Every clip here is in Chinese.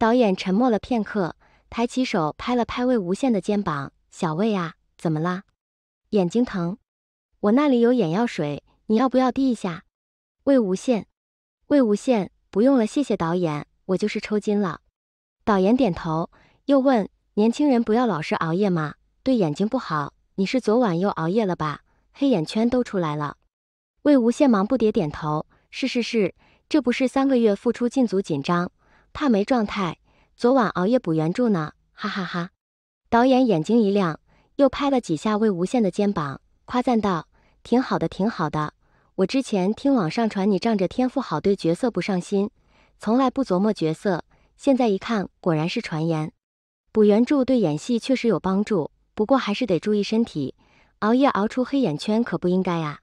导演沉默了片刻，抬起手拍了拍魏无羡的肩膀：“小魏啊，怎么了？眼睛疼？我那里有眼药水，你要不要滴一下？”魏无羡：“魏无羡，不用了，谢谢导演。我就是抽筋了。”导演点头，又问：“年轻人不要老是熬夜嘛，对眼睛不好。你是昨晚又熬夜了吧？黑眼圈都出来了。”魏无羡忙不迭点头：“是是是，这不是三个月付出，进组紧张。”怕没状态，昨晚熬夜补原著呢，哈哈哈！导演眼睛一亮，又拍了几下魏无羡的肩膀，夸赞道：“挺好的，挺好的。我之前听网上传你仗着天赋好，对角色不上心，从来不琢磨角色，现在一看果然是传言。补原著对演戏确实有帮助，不过还是得注意身体，熬夜熬出黑眼圈可不应该啊。”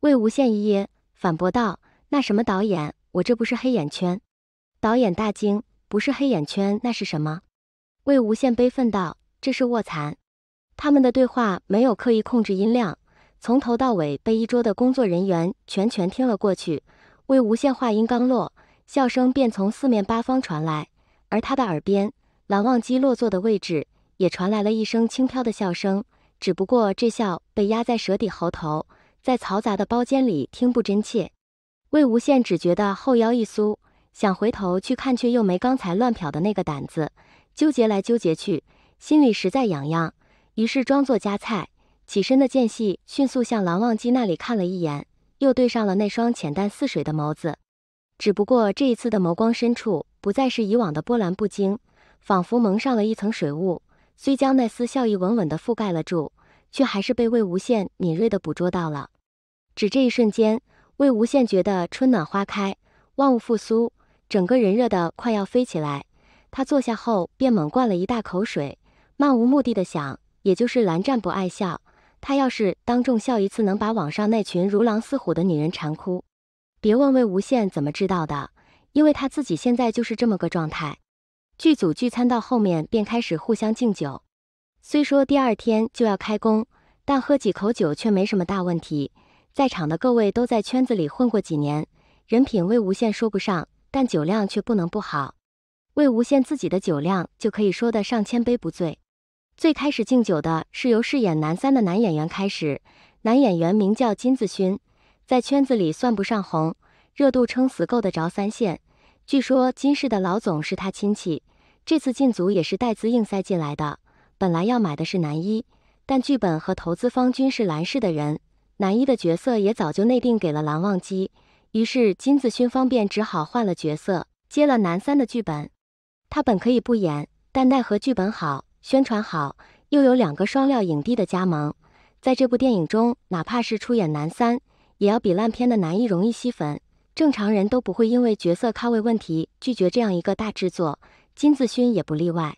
魏无羡一噎，反驳道：“那什么导演，我这不是黑眼圈。”导演大惊，不是黑眼圈，那是什么？魏无羡悲愤道：“这是卧蚕。”他们的对话没有刻意控制音量，从头到尾被一桌的工作人员全全听了过去。魏无羡话音刚落，笑声便从四面八方传来，而他的耳边，蓝忘机落座的位置也传来了一声轻飘的笑声，只不过这笑被压在舌底喉头，在嘈杂的包间里听不真切。魏无羡只觉得后腰一酥。想回头去看，却又没刚才乱瞟的那个胆子，纠结来纠结去，心里实在痒痒，于是装作夹菜，起身的间隙，迅速向蓝忘机那里看了一眼，又对上了那双浅淡似水的眸子。只不过这一次的眸光深处，不再是以往的波澜不惊，仿佛蒙上了一层水雾，虽将那丝笑意稳稳地覆盖了住，却还是被魏无羡敏锐地捕捉到了。只这一瞬间，魏无羡觉得春暖花开，万物复苏。整个人热得快要飞起来，他坐下后便猛灌了一大口水，漫无目的的想，也就是蓝湛不爱笑，他要是当众笑一次，能把网上那群如狼似虎的女人馋哭。别问魏无羡怎么知道的，因为他自己现在就是这么个状态。剧组聚餐到后面便开始互相敬酒，虽说第二天就要开工，但喝几口酒却没什么大问题。在场的各位都在圈子里混过几年，人品魏无羡说不上。但酒量却不能不好，魏无羡自己的酒量就可以说得上千杯不醉。最开始敬酒的是由饰演男三的男演员开始，男演员名叫金子勋，在圈子里算不上红，热度撑死够得着三线。据说金氏的老总是他亲戚，这次进组也是带资硬塞进来的。本来要买的是男一，但剧本和投资方均是蓝氏的人，男一的角色也早就内定给了蓝忘机。于是金子勋方便只好换了角色，接了男三的剧本。他本可以不演，但奈何剧本好，宣传好，又有两个双料影帝的加盟，在这部电影中，哪怕是出演男三，也要比烂片的男一容易吸粉。正常人都不会因为角色咖位问题拒绝这样一个大制作，金子勋也不例外。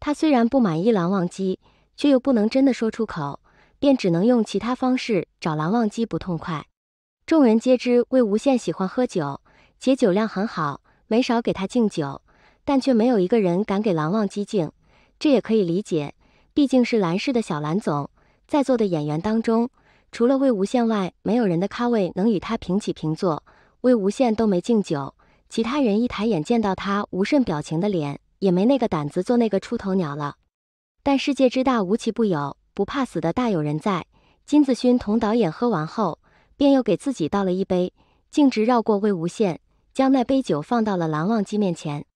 他虽然不满意蓝忘机，却又不能真的说出口，便只能用其他方式找蓝忘机不痛快。众人皆知魏无羡喜欢喝酒，且酒量很好，没少给他敬酒，但却没有一个人敢给蓝忘机敬。这也可以理解，毕竟是蓝氏的小蓝总，在座的演员当中，除了魏无羡外，没有人的咖位能与他平起平坐。魏无羡都没敬酒，其他人一抬眼见到他无甚表情的脸，也没那个胆子做那个出头鸟了。但世界之大，无奇不有，不怕死的大有人在。金子勋同导演喝完后。便又给自己倒了一杯，径直绕过魏无羡，将那杯酒放到了蓝忘机面前。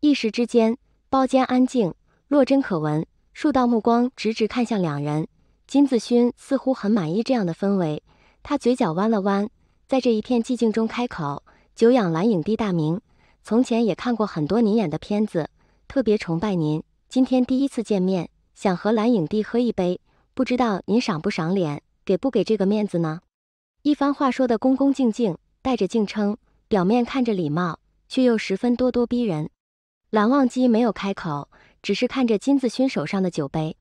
一时之间，包间安静，落针可闻，数道目光直直看向两人。金子勋似乎很满意这样的氛围，他嘴角弯了弯，在这一片寂静中开口：“久仰蓝影帝大名，从前也看过很多您演的片子，特别崇拜您。今天第一次见面，想和蓝影帝喝一杯，不知道您赏不赏脸，给不给这个面子呢？”一番话说得恭恭敬敬，带着敬称，表面看着礼貌，却又十分咄咄逼人。蓝忘机没有开口，只是看着金子勋手上的酒杯。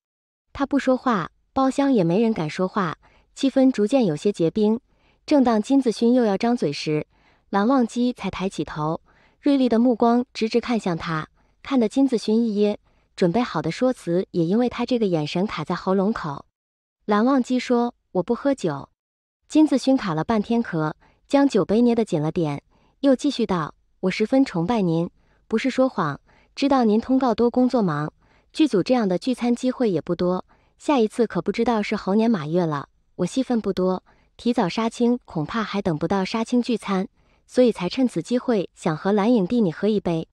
他不说话，包厢也没人敢说话，气氛逐渐有些结冰。正当金子勋又要张嘴时，蓝忘机才抬起头，锐利的目光直直看向他，看得金子勋一噎，准备好的说辞也因为他这个眼神卡在喉咙口。蓝忘机说：“我不喝酒。”金子勋卡了半天壳，将酒杯捏得紧了点，又继续道：“我十分崇拜您，不是说谎。知道您通告多，工作忙，剧组这样的聚餐机会也不多。下一次可不知道是猴年马月了。我戏份不多，提早杀青恐怕还等不到杀青聚餐，所以才趁此机会想和蓝影帝你喝一杯。”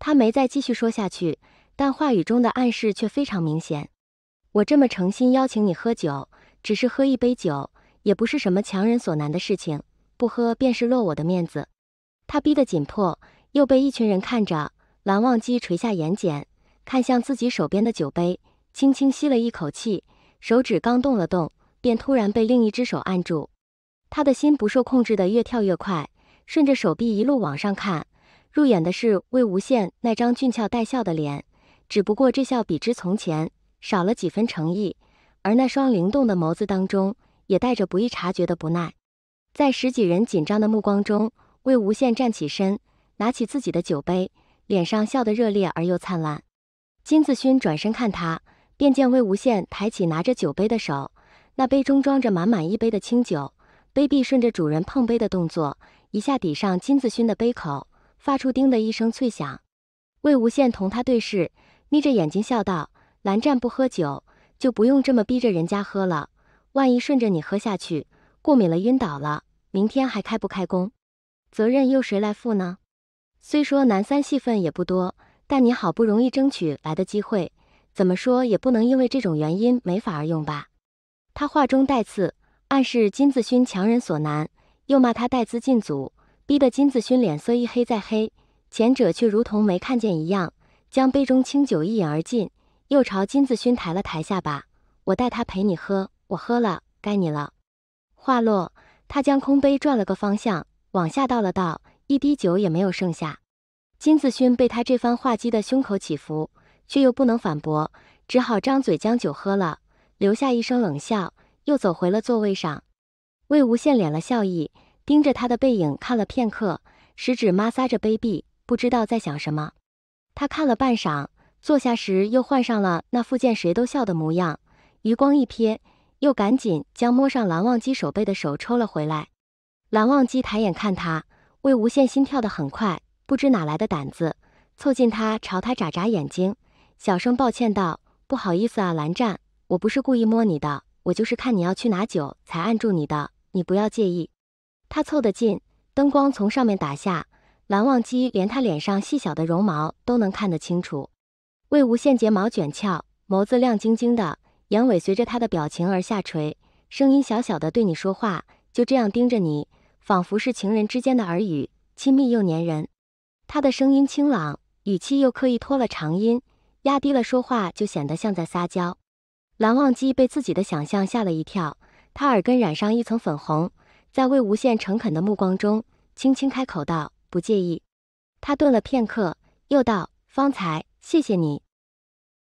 他没再继续说下去，但话语中的暗示却非常明显。我这么诚心邀请你喝酒，只是喝一杯酒。也不是什么强人所难的事情，不喝便是落我的面子。他逼得紧迫，又被一群人看着，蓝忘机垂下眼睑，看向自己手边的酒杯，轻轻吸了一口气，手指刚动了动，便突然被另一只手按住。他的心不受控制的越跳越快，顺着手臂一路往上看，入眼的是魏无羡那张俊俏带笑的脸，只不过这笑比之从前少了几分诚意，而那双灵动的眸子当中。也带着不易察觉的不耐，在十几人紧张的目光中，魏无羡站起身，拿起自己的酒杯，脸上笑得热烈而又灿烂。金子勋转身看他，便见魏无羡抬起拿着酒杯的手，那杯中装着满满一杯的清酒，杯壁顺着主人碰杯的动作，一下抵上金子勋的杯口，发出叮的一声脆响。魏无羡同他对视，眯着眼睛笑道：“蓝湛不喝酒，就不用这么逼着人家喝了。”万一顺着你喝下去，过敏了晕倒了，明天还开不开工？责任又谁来负呢？虽说男三戏份也不多，但你好不容易争取来的机会，怎么说也不能因为这种原因没法儿用吧？他话中带刺，暗示金子勋强人所难，又骂他带资进组，逼得金子勋脸色一黑再黑。前者却如同没看见一样，将杯中清酒一饮而尽，又朝金子勋抬了抬下巴：“我代他陪你喝。”我喝了，该你了。话落，他将空杯转了个方向，往下倒了倒，一滴酒也没有剩下。金子勋被他这番话激得胸口起伏，却又不能反驳，只好张嘴将酒喝了，留下一声冷笑，又走回了座位上。魏无羡敛了笑意，盯着他的背影看了片刻，食指摩挲着杯壁，不知道在想什么。他看了半晌，坐下时又换上了那副见谁都笑的模样。余光一瞥。又赶紧将摸上蓝忘机手背的手抽了回来。蓝忘机抬眼看他，魏无羡心跳得很快，不知哪来的胆子，凑近他，朝他眨眨眼睛，小声抱歉道：“不好意思啊，蓝湛，我不是故意摸你的，我就是看你要去拿酒才按住你的，你不要介意。”他凑得近，灯光从上面打下，蓝忘机连他脸上细小的绒毛都能看得清楚。魏无羡睫毛卷翘，眸子亮晶晶的。眼尾随着他的表情而下垂，声音小小的对你说话，就这样盯着你，仿佛是情人之间的耳语，亲密又粘人。他的声音清朗，语气又刻意拖了长音，压低了说话，就显得像在撒娇。蓝忘机被自己的想象吓了一跳，他耳根染上一层粉红，在魏无羡诚恳的目光中，轻轻开口道：“不介意。”他顿了片刻，又道：“方才谢谢你。”